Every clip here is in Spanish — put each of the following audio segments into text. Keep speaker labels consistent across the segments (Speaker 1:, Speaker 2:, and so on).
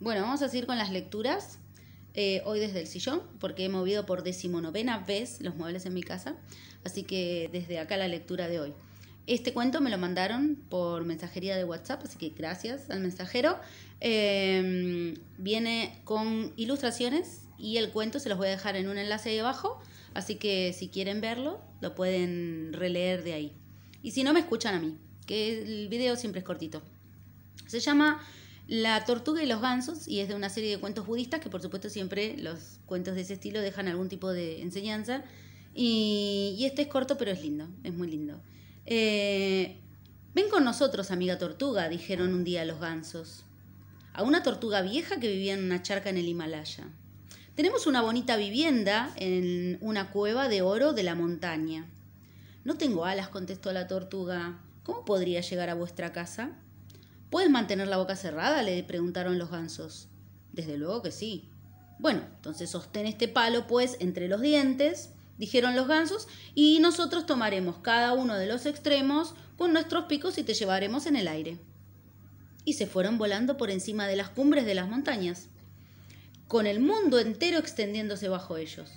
Speaker 1: Bueno, vamos a seguir con las lecturas. Eh, hoy desde el sillón, porque he movido por decimonovena vez los muebles en mi casa. Así que desde acá la lectura de hoy. Este cuento me lo mandaron por mensajería de WhatsApp, así que gracias al mensajero. Em, viene con ilustraciones y el cuento se los voy a dejar en un enlace ahí abajo, así que si quieren verlo, lo pueden releer de ahí. Y si no, me escuchan a mí, que el video siempre es cortito. Se llama la tortuga y los gansos, y es de una serie de cuentos budistas, que por supuesto siempre los cuentos de ese estilo dejan algún tipo de enseñanza. Y, este es corto, pero es lindo, es muy lindo. Eh, ven con nosotros, amiga tortuga, dijeron un día los gansos, a una tortuga vieja que vivía en una charca en el Himalaya. Tenemos una bonita vivienda en una cueva de oro de la montaña. No tengo alas, contestó la tortuga. ¿Cómo podría llegar a vuestra casa? ¿Puedes mantener la boca cerrada? le preguntaron los gansos. Desde luego que sí. Bueno, entonces sostén este palo, pues, entre los dientes, dijeron los gansos, y nosotros tomaremos cada uno de los extremos con nuestros picos y te llevaremos en el aire. Y se fueron volando por encima de las cumbres de las montañas, con el mundo entero extendiéndose bajo ellos.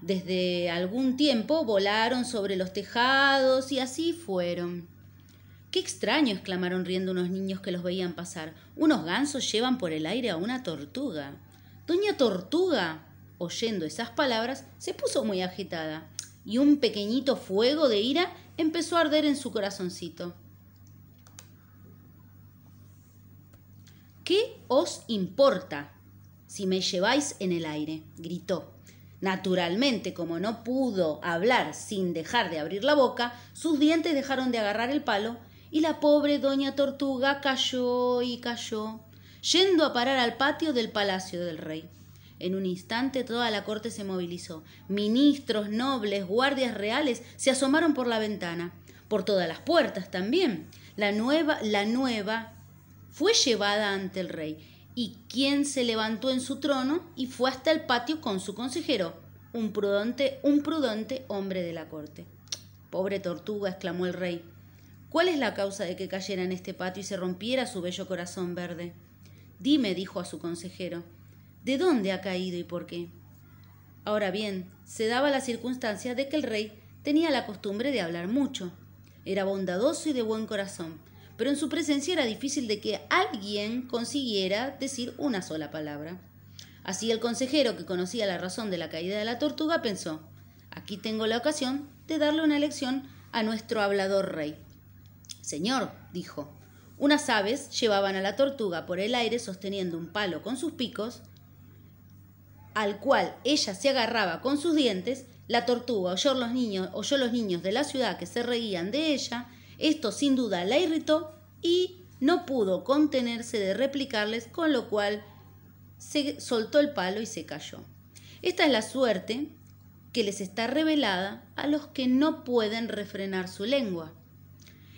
Speaker 1: Desde algún tiempo volaron sobre los tejados y así fueron. Qué extraño, exclamaron riendo unos niños que los veían pasar. Unos gansos llevan por el aire a una tortuga. Doña Tortuga, oyendo esas palabras, se puso muy agitada, y un pequeñito fuego de ira empezó a arder en su corazoncito. ¿Qué os importa si me lleváis en el aire? gritó. Naturalmente, como no pudo hablar sin dejar de abrir la boca, sus dientes dejaron de agarrar el palo y la pobre doña Tortuga cayó y cayó, yendo a parar al patio del palacio del rey. En un instante toda la corte se movilizó. Ministros, nobles, guardias reales se asomaron por la ventana, por todas las puertas también. La nueva, la nueva fue llevada ante el rey, y quien se levantó en su trono y fue hasta el patio con su consejero, un prudente, un prudente hombre de la corte. Pobre tortuga, exclamó el rey. ¿Cuál es la causa de que cayera en este patio y se rompiera su bello corazón verde? Dime, dijo a su consejero, ¿de dónde ha caído y por qué? Ahora bien, se daba la circunstancia de que el rey tenía la costumbre de hablar mucho. Era bondadoso y de buen corazón, pero en su presencia era difícil de que alguien consiguiera decir una sola palabra. Así el consejero, que conocía la razón de la caída de la tortuga, pensó, aquí tengo la ocasión de darle una lección a nuestro hablador rey. Señor, dijo, unas aves llevaban a la tortuga por el aire sosteniendo un palo con sus picos, al cual ella se agarraba con sus dientes, la tortuga oyó los niños, oyó los niños de la ciudad que se reían de ella, esto sin duda la irritó y no pudo contenerse de replicarles, con lo cual se soltó el palo y se cayó. Esta es la suerte que les está revelada a los que no pueden refrenar su lengua.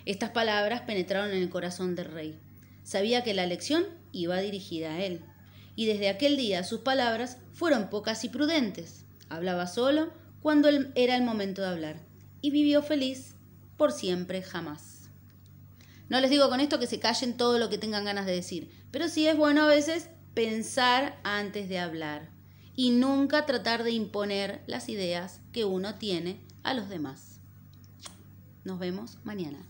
Speaker 1: Estas palabras penetraron en el corazón del rey. Sabía que la lección iba dirigida a él. Y desde aquel día sus palabras fueron pocas y prudentes. Hablaba solo cuando era el momento de hablar. Y vivió feliz por siempre jamás. No les digo con esto que se callen todo lo que tengan ganas de decir, pero sí es bueno a veces pensar antes de hablar y nunca tratar de imponer las ideas que uno tiene a los demás. Nos vemos mañana.